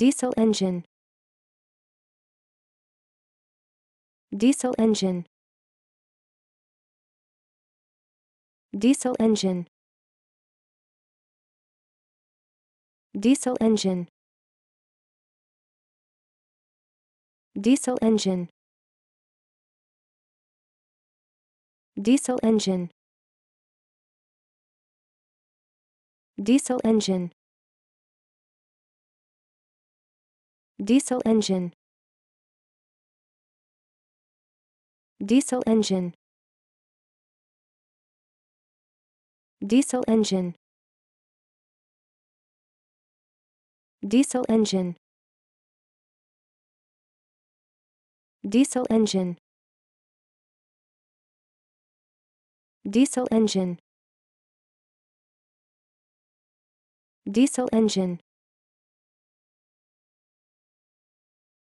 diesel engine diesel engine diesel engine diesel engine diesel engine diesel engine diesel engine diesel engine diesel engine diesel engine diesel engine diesel engine diesel engine diesel engine